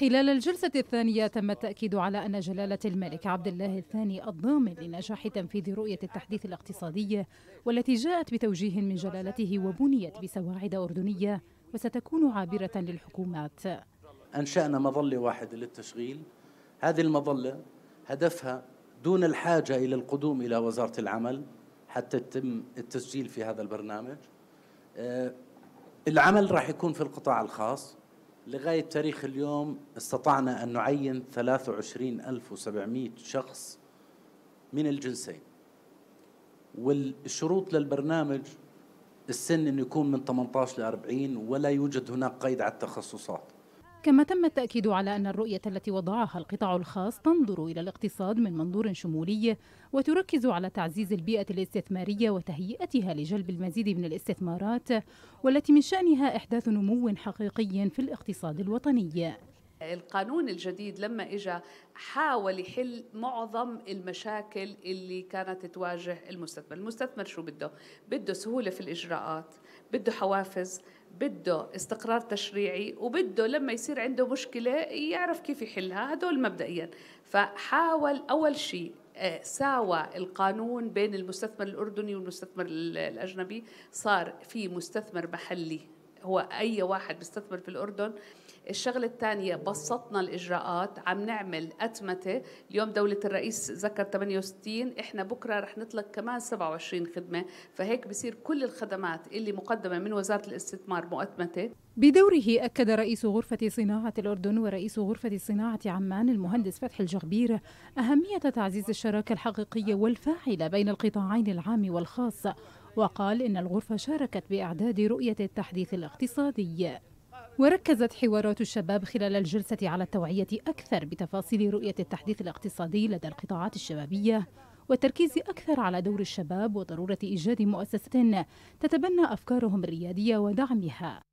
خلال الجلسة الثانية تم التأكيد على أن جلالة الملك عبد الله الثاني الضامن لنجاح تنفيذ رؤية التحديث الاقتصادي والتي جاءت بتوجيه من جلالته وبنيت بسواعد أردنية وستكون عابرة للحكومات أنشأنا مظلة واحدة للتشغيل هذه المظلة هدفها دون الحاجة إلى القدوم إلى وزارة العمل حتى يتم التسجيل في هذا البرنامج آه، العمل راح يكون في القطاع الخاص لغاية تاريخ اليوم استطعنا أن نعين 23700 شخص من الجنسين والشروط للبرنامج السن أن يكون من 18 ل 40 ولا يوجد هناك قيد على التخصصات كما تم التأكيد على أن الرؤية التي وضعها القطاع الخاص تنظر إلى الاقتصاد من منظور شمولي وتركز على تعزيز البيئة الاستثمارية وتهيئتها لجلب المزيد من الاستثمارات والتي من شأنها إحداث نمو حقيقي في الاقتصاد الوطني القانون الجديد لما اجى حاول يحل معظم المشاكل اللي كانت تواجه المستثمر، المستثمر شو بده؟ بده سهوله في الاجراءات، بده حوافز، بده استقرار تشريعي وبده لما يصير عنده مشكله يعرف كيف يحلها، هدول مبدئيا، فحاول اول شيء آه، ساوى القانون بين المستثمر الاردني والمستثمر الاجنبي، صار في مستثمر محلي هو اي واحد بيستثمر في الاردن الشغلة الثانية بسطنا الإجراءات عم نعمل أتمتة اليوم دولة الرئيس ذكر 68 إحنا بكرة رح نطلق كمان 27 خدمة فهيك بصير كل الخدمات اللي مقدمة من وزارة الاستثمار مؤتمتة بدوره أكد رئيس غرفة صناعة الأردن ورئيس غرفة صناعة عمان المهندس فتحي الجغبير أهمية تعزيز الشراكة الحقيقية والفاعلة بين القطاعين العام والخاص وقال إن الغرفة شاركت بإعداد رؤية التحديث الاقتصادي وركزت حوارات الشباب خلال الجلسة على التوعية أكثر بتفاصيل رؤية التحديث الاقتصادي لدى القطاعات الشبابية والتركيز أكثر على دور الشباب وضرورة إيجاد مؤسسة تتبنى أفكارهم الريادية ودعمها